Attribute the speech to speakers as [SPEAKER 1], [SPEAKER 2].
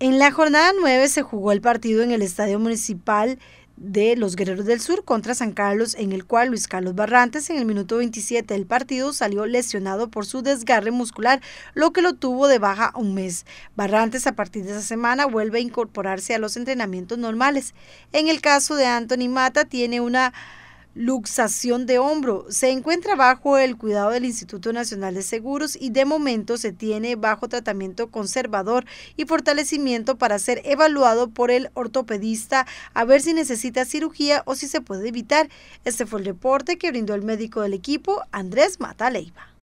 [SPEAKER 1] En la jornada 9 se jugó el partido en el Estadio Municipal de los Guerreros del Sur contra San Carlos, en el cual Luis Carlos Barrantes en el minuto 27 del partido salió lesionado por su desgarre muscular, lo que lo tuvo de baja un mes. Barrantes a partir de esa semana vuelve a incorporarse a los entrenamientos normales. En el caso de Anthony Mata tiene una luxación de hombro. Se encuentra bajo el cuidado del Instituto Nacional de Seguros y de momento se tiene bajo tratamiento conservador y fortalecimiento para ser evaluado por el ortopedista a ver si necesita cirugía o si se puede evitar. Este fue el reporte que brindó el médico del equipo, Andrés Mataleiva.